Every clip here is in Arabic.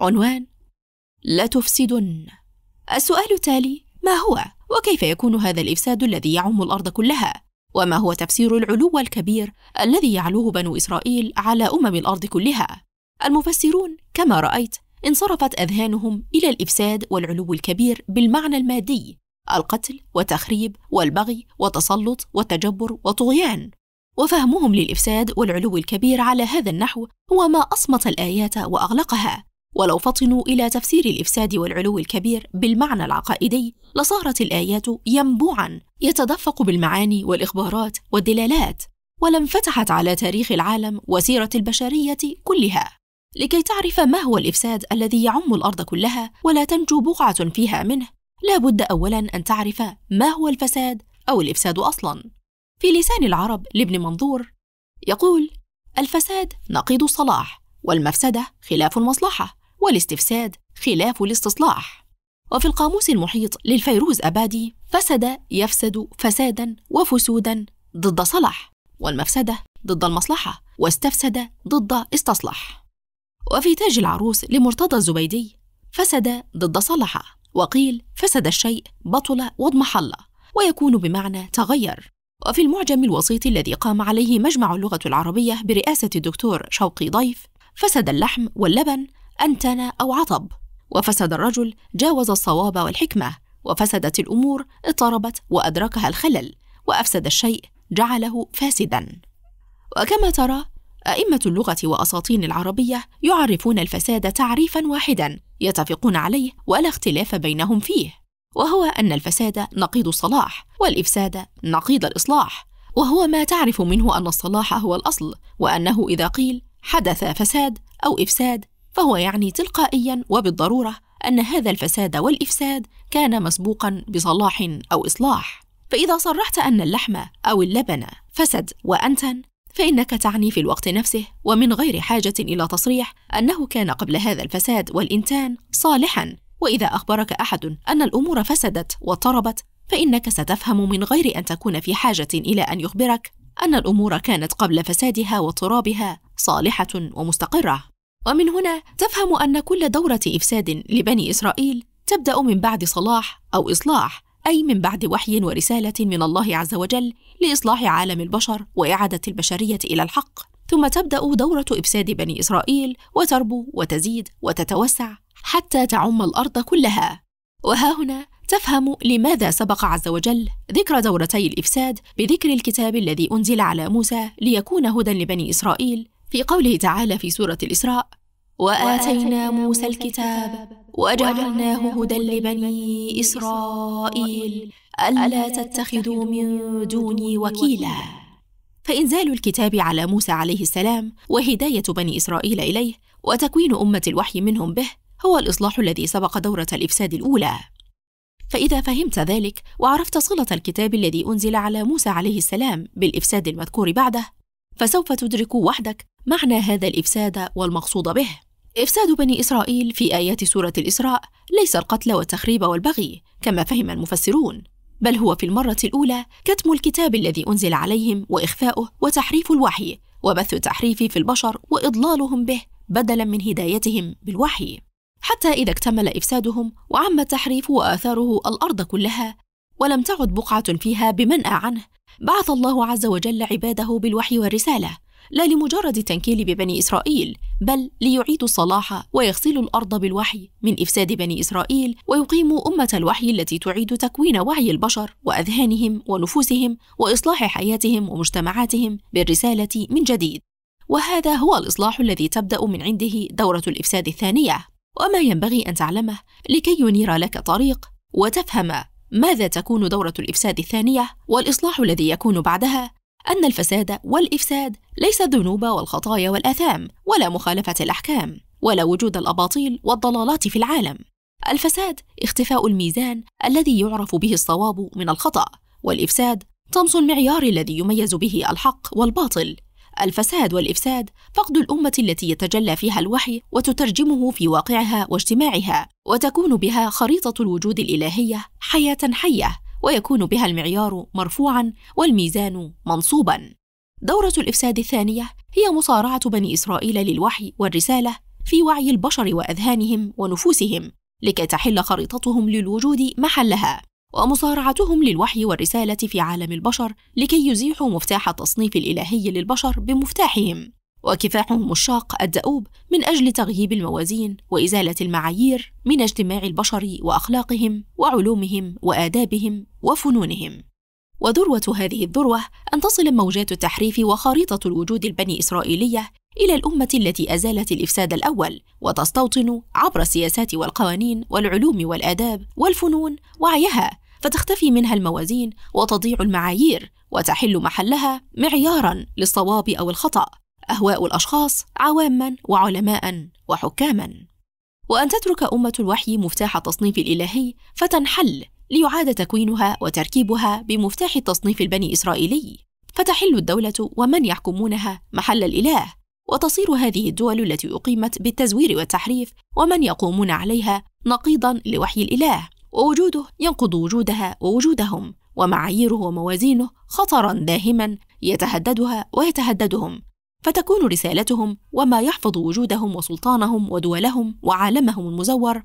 عنوان لا تفسدن السؤال التالي ما هو وكيف يكون هذا الإفساد الذي يعم الأرض كلها وما هو تفسير العلو الكبير الذي يعلوه بنو إسرائيل على أمم الأرض كلها المفسرون كما رأيت انصرفت أذهانهم إلى الإفساد والعلو الكبير بالمعنى المادي القتل وتخريب والبغي والتسلط والتجبر وطغيان وفهمهم للإفساد والعلو الكبير على هذا النحو هو ما أصمت الآيات وأغلقها ولو فطنوا إلى تفسير الإفساد والعلو الكبير بالمعنى العقائدي لصارت الآيات ينبوعا يتدفق بالمعاني والإخبارات والدلالات ولانفتحت على تاريخ العالم وسيرة البشرية كلها لكي تعرف ما هو الإفساد الذي يعم الأرض كلها ولا تنجو بقعة فيها منه لا بد أولا أن تعرف ما هو الفساد أو الإفساد أصلا في لسان العرب لابن منظور يقول الفساد نقيض الصلاح والمفسدة خلاف المصلحة والاستفساد خلاف الاستصلاح وفي القاموس المحيط للفيروز أبادي فسد يفسد فسادا وفسودا ضد صلح والمفسدة ضد المصلحة واستفسد ضد استصلح وفي تاج العروس لمرتضى الزبيدي فسد ضد صلح وقيل فسد الشيء بطل واضمحل ويكون بمعنى تغير وفي المعجم الوسيط الذي قام عليه مجمع اللغة العربية برئاسة الدكتور شوقي ضيف فسد اللحم واللبن أنتن أو عطب وفسد الرجل جاوز الصواب والحكمة وفسدت الأمور اضطربت وأدركها الخلل وأفسد الشيء جعله فاسدا وكما ترى أئمة اللغة وأساطين العربية يعرفون الفساد تعريفا واحدا يتفقون عليه ولا اختلاف بينهم فيه وهو أن الفساد نقيض الصلاح والإفساد نقيض الإصلاح وهو ما تعرف منه أن الصلاح هو الأصل وأنه إذا قيل حدث فساد أو إفساد فهو يعني تلقائيا وبالضروره ان هذا الفساد والافساد كان مسبوقا بصلاح او اصلاح فاذا صرحت ان اللحم او اللبن فسد وانتن فانك تعني في الوقت نفسه ومن غير حاجه الى تصريح انه كان قبل هذا الفساد والانتان صالحا واذا اخبرك احد ان الامور فسدت واضطربت فانك ستفهم من غير ان تكون في حاجه الى ان يخبرك ان الامور كانت قبل فسادها واضطرابها صالحه ومستقره ومن هنا تفهم أن كل دورة إفساد لبني إسرائيل تبدأ من بعد صلاح أو إصلاح أي من بعد وحي ورسالة من الله عز وجل لإصلاح عالم البشر وإعادة البشرية إلى الحق ثم تبدأ دورة إفساد بني إسرائيل وتربو وتزيد وتتوسع حتى تعم الأرض كلها وها هنا تفهم لماذا سبق عز وجل ذكر دورتي الإفساد بذكر الكتاب الذي أنزل على موسى ليكون هدى لبني إسرائيل في قوله تعالى في سورة الإسراء وآتينا موسى الكتاب وجعلناه هدى لبني إسرائيل ألا تتخذوا من دوني وكيلا فإنزال الكتاب على موسى عليه السلام وهداية بني إسرائيل إليه وتكوين أمة الوحي منهم به هو الإصلاح الذي سبق دورة الإفساد الأولى فإذا فهمت ذلك وعرفت صلة الكتاب الذي أنزل على موسى عليه السلام بالإفساد المذكور بعده فسوف تدرك وحدك معنى هذا الإفساد والمقصود به إفساد بني إسرائيل في آيات سورة الإسراء ليس القتل والتخريب والبغي كما فهم المفسرون بل هو في المرة الأولى كتم الكتاب الذي أنزل عليهم وإخفاؤه وتحريف الوحي وبث التحريف في البشر وإضلالهم به بدلا من هدايتهم بالوحي حتى إذا اكتمل إفسادهم وعم التحريف وآثاره الأرض كلها ولم تعد بقعة فيها بمنأى عنه بعث الله عز وجل عباده بالوحي والرسالة لا لمجرد التنكيل ببني إسرائيل بل ليعيدوا الصلاح ويغسلوا الأرض بالوحي من إفساد بني إسرائيل ويقيموا أمة الوحي التي تعيد تكوين وعي البشر وأذهانهم ونفوسهم وإصلاح حياتهم ومجتمعاتهم بالرسالة من جديد وهذا هو الإصلاح الذي تبدأ من عنده دورة الإفساد الثانية وما ينبغي أن تعلمه لكي ينير لك طريق وتفهم ماذا تكون دورة الإفساد الثانية والإصلاح الذي يكون بعدها أن الفساد والإفساد ليس الذنوب والخطايا والآثام ولا مخالفة الأحكام ولا وجود الأباطيل والضلالات في العالم الفساد اختفاء الميزان الذي يعرف به الصواب من الخطأ والإفساد طمس المعيار الذي يميز به الحق والباطل الفساد والإفساد فقد الأمة التي يتجلى فيها الوحي وتترجمه في واقعها واجتماعها وتكون بها خريطة الوجود الإلهية حياة حية ويكون بها المعيار مرفوعا والميزان منصوبا دورة الإفساد الثانية هي مصارعة بني إسرائيل للوحي والرسالة في وعي البشر وأذهانهم ونفوسهم لكي تحل خريطتهم للوجود محلها ومصارعتهم للوحي والرسالة في عالم البشر لكي يزيحوا مفتاح التصنيف الإلهي للبشر بمفتاحهم وكفاحهم الشاق الدؤوب من أجل تغييب الموازين وإزالة المعايير من اجتماع البشر وأخلاقهم وعلومهم وآدابهم وفنونهم وذروة هذه الذروة أن تصل موجات التحريف وخريطة الوجود البني إسرائيلية إلى الأمة التي أزالت الإفساد الأول وتستوطن عبر السياسات والقوانين والعلوم والآداب والفنون وعيها فتختفي منها الموازين وتضيع المعايير وتحل محلها معيارا للصواب أو الخطأ أهواء الأشخاص عواما وعلماء وحكاما وأن تترك أمة الوحي مفتاح التصنيف الإلهي فتنحل ليعاد تكوينها وتركيبها بمفتاح التصنيف البني إسرائيلي فتحل الدولة ومن يحكمونها محل الإله وتصير هذه الدول التي أقيمت بالتزوير والتحريف ومن يقومون عليها نقيضا لوحي الإله ووجوده ينقض وجودها ووجودهم ومعاييره وموازينه خطرا داهما يتهددها ويتهددهم فتكون رسالتهم وما يحفظ وجودهم وسلطانهم ودولهم وعالمهم المزور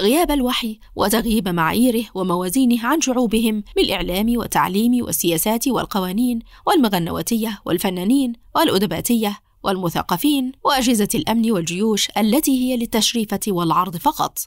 غياب الوحي وتغييب معاييره وموازينه عن شعوبهم بالإعلام والتعليم والسياسات والقوانين والمغنواتية والفنانين والأدباتية والمثقفين وأجهزة الأمن والجيوش التي هي للتشريفة والعرض فقط.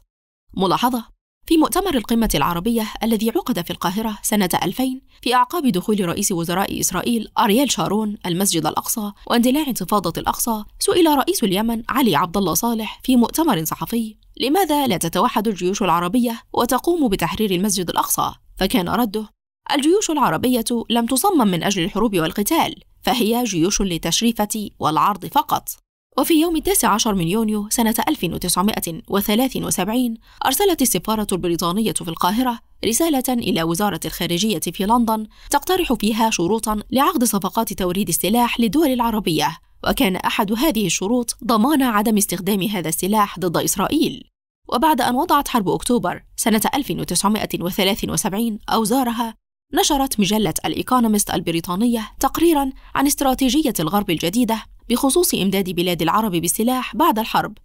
ملاحظة: في مؤتمر القمة العربية الذي عقد في القاهرة سنة 2000 في أعقاب دخول رئيس وزراء إسرائيل أرييل شارون المسجد الأقصى واندلاع انتفاضة الأقصى، سئل رئيس اليمن علي عبد الله صالح في مؤتمر صحفي: لماذا لا تتوحد الجيوش العربية وتقوم بتحرير المسجد الأقصى؟ فكان رده: الجيوش العربية لم تصمم من أجل الحروب والقتال، فهي جيوش للتشريفة والعرض فقط وفي يوم التاسع عشر من يونيو سنة 1973 أرسلت السفارة البريطانية في القاهرة رسالة إلى وزارة الخارجية في لندن تقترح فيها شروطا لعقد صفقات توريد السلاح للدول العربية وكان أحد هذه الشروط ضمان عدم استخدام هذا السلاح ضد إسرائيل وبعد أن وضعت حرب أكتوبر سنة 1973 أوزارها نشرت مجلة الإيكونومست البريطانية تقريرا عن استراتيجية الغرب الجديدة بخصوص إمداد بلاد العرب بالسلاح بعد الحرب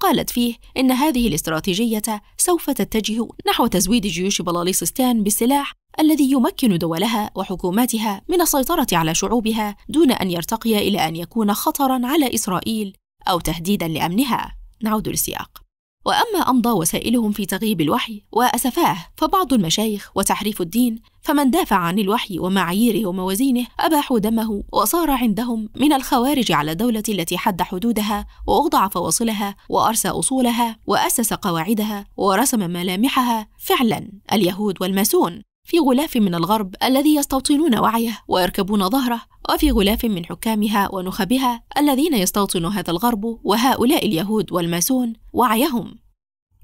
قالت فيه إن هذه الاستراتيجية سوف تتجه نحو تزويد جيوش بلاليستان بالسلاح الذي يمكن دولها وحكوماتها من السيطرة على شعوبها دون أن يرتقي إلى أن يكون خطرًا على إسرائيل أو تهديدًا لأمنها. نعود للسياق. وأما أمضى وسائلهم في تغييب الوحي وأسفاه فبعض المشايخ وتحريف الدين فمن دافع عن الوحي ومعاييره وموازينه أباحوا دمه وصار عندهم من الخوارج على الدولة التي حد حدودها وأوضع فواصلها وأرسى أصولها وأسس قواعدها ورسم ملامحها فعلا اليهود والماسون في غلاف من الغرب الذي يستوطنون وعيه ويركبون ظهره وفي غلاف من حكامها ونخبها الذين يستوطن هذا الغرب وهؤلاء اليهود والماسون وعيهم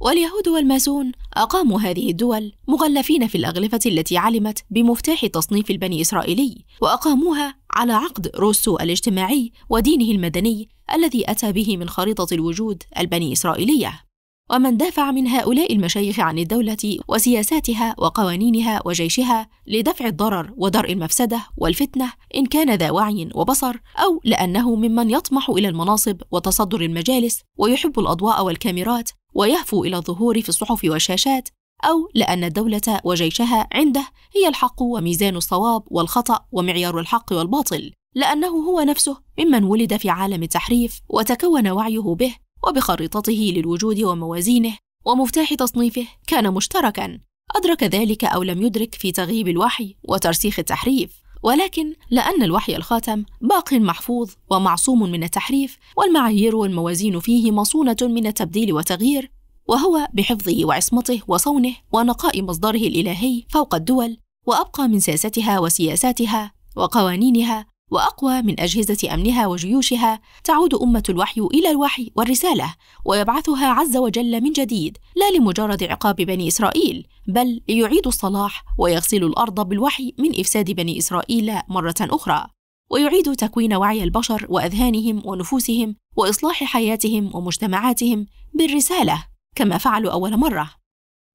واليهود والماسون أقاموا هذه الدول مغلفين في الأغلفة التي علمت بمفتاح تصنيف البني إسرائيلي وأقاموها على عقد روسو الاجتماعي ودينه المدني الذي أتى به من خريطة الوجود البني إسرائيلية ومن دافع من هؤلاء المشايخ عن الدولة وسياساتها وقوانينها وجيشها لدفع الضرر ودرء المفسدة والفتنة إن كان ذا وعي وبصر أو لأنه ممن يطمح إلى المناصب وتصدر المجالس ويحب الأضواء والكاميرات ويهفو إلى الظهور في الصحف والشاشات أو لأن الدولة وجيشها عنده هي الحق وميزان الصواب والخطأ ومعيار الحق والباطل لأنه هو نفسه ممن ولد في عالم التحريف وتكون وعيه به وبخريطته للوجود وموازينه ومفتاح تصنيفه كان مشتركا أدرك ذلك أو لم يدرك في تغييب الوحي وترسيخ التحريف ولكن لأن الوحي الخاتم باق محفوظ ومعصوم من التحريف والمعايير والموازين فيه مصونة من التبديل والتغيير وهو بحفظه وعصمته وصونه ونقاء مصدره الإلهي فوق الدول وأبقى من ساستها وسياساتها وقوانينها وأقوى من أجهزة أمنها وجيوشها تعود أمة الوحي إلى الوحي والرسالة ويبعثها عز وجل من جديد لا لمجرد عقاب بني إسرائيل بل ليعيدوا الصلاح ويغسلوا الأرض بالوحي من إفساد بني إسرائيل مرة أخرى ويعيد تكوين وعي البشر وأذهانهم ونفوسهم وإصلاح حياتهم ومجتمعاتهم بالرسالة كما فعلوا أول مرة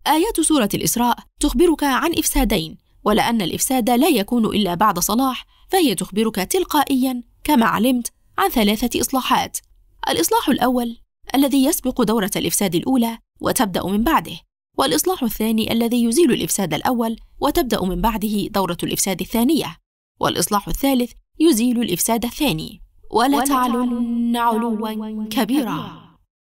آيات سورة الإسراء تخبرك عن إفسادين ولأن الإفساد لا يكون إلا بعد صلاح فهي تخبرك تلقائيا كما علمت عن ثلاثة إصلاحات الإصلاح الأول الذي يسبق دورة الإفساد الأولى وتبدأ من بعده والإصلاح الثاني الذي يزيل الإفساد الأول وتبدأ من بعده دورة الإفساد الثانية والإصلاح الثالث يزيل الإفساد الثاني ولتعلن علوا كبيرا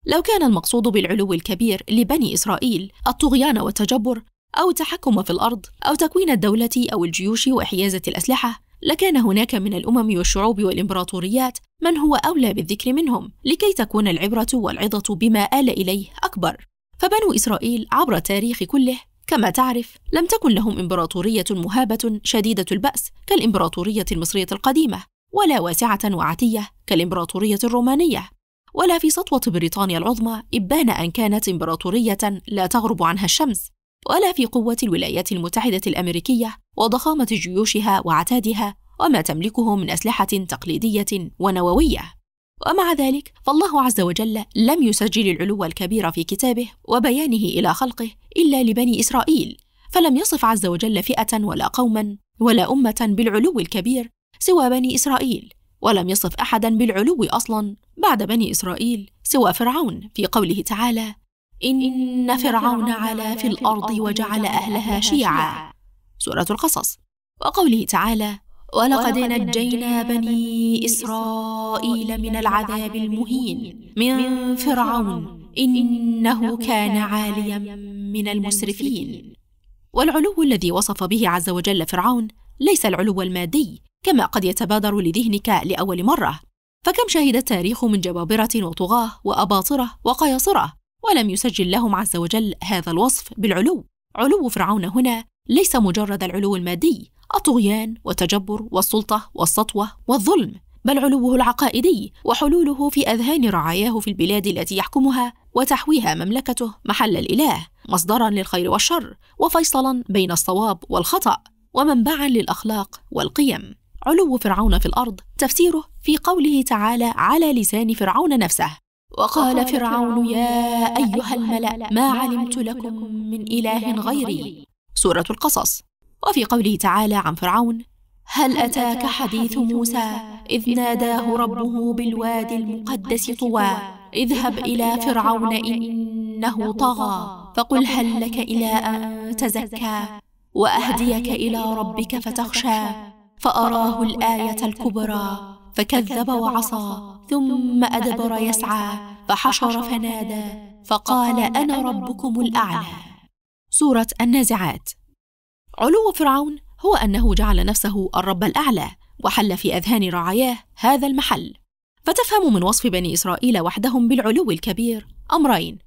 لو كان المقصود بالعلو الكبير لبني إسرائيل الطغيان والتجبر أو التحكم في الأرض أو تكوين الدولة أو الجيوش وإحيازة الأسلحة لكان هناك من الأمم والشعوب والإمبراطوريات من هو أولى بالذكر منهم لكي تكون العبرة والعظة بما آل إليه أكبر فبنو إسرائيل عبر التاريخ كله كما تعرف لم تكن لهم إمبراطورية مهابة شديدة البأس كالإمبراطورية المصرية القديمة ولا واسعة وعتية كالإمبراطورية الرومانية ولا في سطوة بريطانيا العظمى إبان أن كانت إمبراطورية لا تغرب عنها الشمس ولا في قوة الولايات المتحدة الأمريكية وضخامة جيوشها وعتادها وما تملكه من أسلحة تقليدية ونووية ومع ذلك فالله عز وجل لم يسجل العلو الكبير في كتابه وبيانه إلى خلقه إلا لبني إسرائيل فلم يصف عز وجل فئة ولا قوما ولا أمة بالعلو الكبير سوى بني إسرائيل ولم يصف أحدا بالعلو أصلا بعد بني إسرائيل سوى فرعون في قوله تعالى إن فرعون علا في الأرض وجعل أهلها شيعا سورة القصص وقوله تعالى ولقد نجينا بني إسرائيل من العذاب المهين من فرعون إنه كان عاليا من المسرفين والعلو الذي وصف به عز وجل فرعون ليس العلو المادي كما قد يتبادر لذهنك لأول مرة فكم شهد التاريخ من جبابرة وطغاة وأباطرة وقياصرة ولم يسجل لهم عز وجل هذا الوصف بالعلو علو فرعون هنا ليس مجرد العلو المادي الطغيان والتجبر والسلطه والسطوه والظلم بل علوه العقائدي وحلوله في اذهان رعاياه في البلاد التي يحكمها وتحويها مملكته محل الاله مصدرا للخير والشر وفيصلا بين الصواب والخطا ومنبعا للاخلاق والقيم علو فرعون في الارض تفسيره في قوله تعالى على لسان فرعون نفسه وقال فرعون يا أيها الملأ ما علمت لكم من إله غيري سورة القصص وفي قوله تعالى عن فرعون هل أتاك حديث موسى إذ ناداه ربه بالوادي المقدس طوى اذهب إلى فرعون إنه طغى فقل هل لك إلى أن تزكى وأهديك إلى ربك فتخشى فأراه الآية الكبرى فكذب وعصى ثم أدبر يسعى فحشر فنادى فقال أنا ربكم الأعلى سورة النازعات علو فرعون هو أنه جعل نفسه الرب الأعلى وحل في أذهان رعاياه هذا المحل فتفهم من وصف بني إسرائيل وحدهم بالعلو الكبير أمرين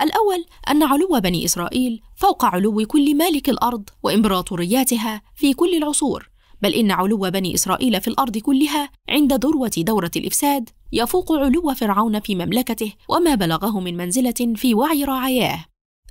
الأول أن علو بني إسرائيل فوق علو كل مالك الأرض وإمبراطورياتها في كل العصور بل إن علو بني إسرائيل في الأرض كلها عند ذروة دورة الإفساد يفوق علو فرعون في مملكته وما بلغه من منزلة في وعي رعاياه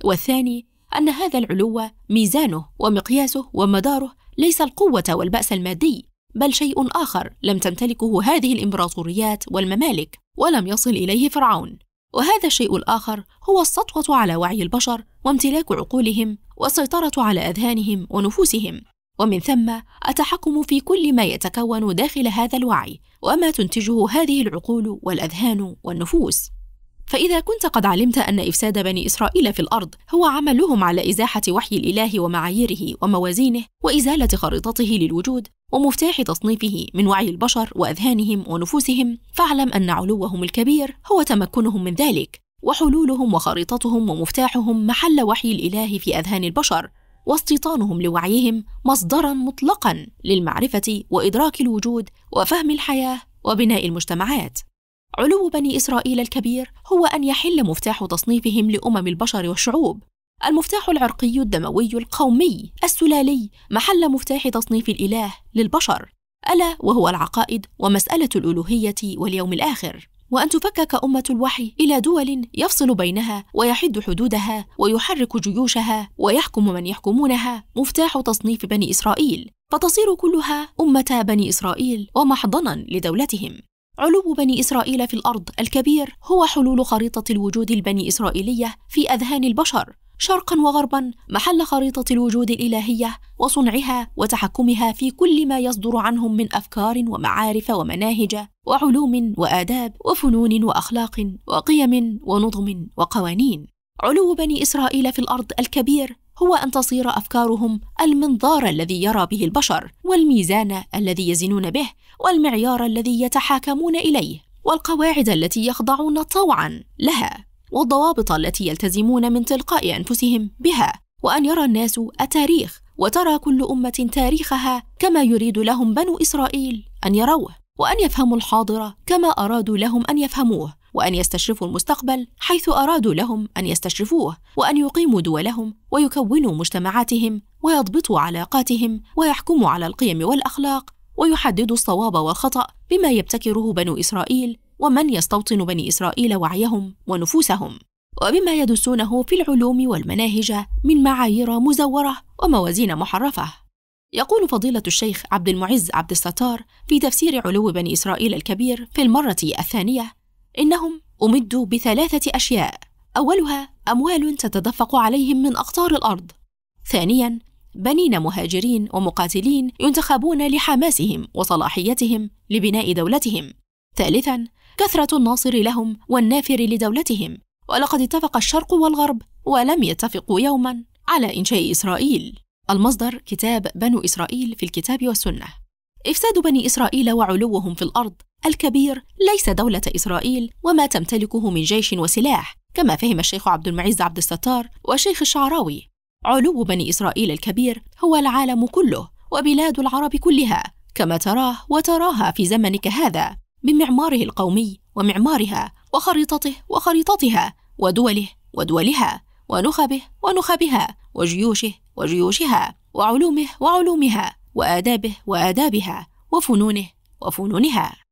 والثاني أن هذا العلو ميزانه ومقياسه ومداره ليس القوة والبأس المادي بل شيء آخر لم تمتلكه هذه الإمبراطوريات والممالك ولم يصل إليه فرعون وهذا الشيء الآخر هو السطوة على وعي البشر وامتلاك عقولهم والسيطرة على أذهانهم ونفوسهم ومن ثم أتحكم في كل ما يتكون داخل هذا الوعي وما تنتجه هذه العقول والأذهان والنفوس فإذا كنت قد علمت أن إفساد بني إسرائيل في الأرض هو عملهم على إزاحة وحي الإله ومعاييره وموازينه وإزالة خريطته للوجود ومفتاح تصنيفه من وعي البشر وأذهانهم ونفوسهم فاعلم أن علوهم الكبير هو تمكنهم من ذلك وحلولهم وخريطتهم ومفتاحهم محل وحي الإله في أذهان البشر واستيطانهم لوعيهم مصدرا مطلقا للمعرفه وادراك الوجود وفهم الحياه وبناء المجتمعات علو بني اسرائيل الكبير هو ان يحل مفتاح تصنيفهم لامم البشر والشعوب المفتاح العرقي الدموي القومي السلالي محل مفتاح تصنيف الاله للبشر الا وهو العقائد ومساله الالوهيه واليوم الاخر وأن تفكك أمة الوحي إلى دول يفصل بينها ويحد حدودها ويحرك جيوشها ويحكم من يحكمونها مفتاح تصنيف بني إسرائيل فتصير كلها أمة بني إسرائيل ومحضنا لدولتهم علو بني إسرائيل في الأرض الكبير هو حلول خريطة الوجود البني إسرائيلية في أذهان البشر شرقا وغربا محل خريطه الوجود الالهيه وصنعها وتحكمها في كل ما يصدر عنهم من افكار ومعارف ومناهج وعلوم واداب وفنون واخلاق وقيم ونظم وقوانين علو بني اسرائيل في الارض الكبير هو ان تصير افكارهم المنظار الذي يرى به البشر والميزان الذي يزنون به والمعيار الذي يتحاكمون اليه والقواعد التي يخضعون طوعا لها والضوابط التي يلتزمون من تلقاء انفسهم بها وان يرى الناس التاريخ وترى كل امه تاريخها كما يريد لهم بنو اسرائيل ان يروه وان يفهموا الحاضر كما ارادوا لهم ان يفهموه وان يستشرفوا المستقبل حيث ارادوا لهم ان يستشرفوه وان يقيموا دولهم ويكونوا مجتمعاتهم ويضبطوا علاقاتهم ويحكموا على القيم والاخلاق ويحددوا الصواب والخطا بما يبتكره بنو اسرائيل ومن يستوطن بني إسرائيل وعيهم ونفوسهم وبما يدسونه في العلوم والمناهج من معايير مزورة وموازين محرفة يقول فضيلة الشيخ عبد المعز عبد الستار في تفسير علو بني إسرائيل الكبير في المرة الثانية إنهم أمدوا بثلاثة أشياء أولها أموال تتدفق عليهم من أقطار الأرض ثانياً بنين مهاجرين ومقاتلين ينتخبون لحماسهم وصلاحيتهم لبناء دولتهم ثالثا كثرة الناصر لهم والنافر لدولتهم ولقد اتفق الشرق والغرب ولم يتفقوا يوما على إنشاء إسرائيل المصدر كتاب بنو إسرائيل في الكتاب والسنة إفساد بني إسرائيل وعلوهم في الأرض الكبير ليس دولة إسرائيل وما تمتلكه من جيش وسلاح كما فهم الشيخ عبد المعز عبد الستار والشيخ الشعراوي علو بني إسرائيل الكبير هو العالم كله وبلاد العرب كلها كما تراه وتراها في زمنك هذا بمعماره القومي ومعمارها وخريطته وخريطتها ودوله ودولها ونخبه ونخبها وجيوشه وجيوشها وعلومه وعلومها وآدابه وآدابها وفنونه وفنونها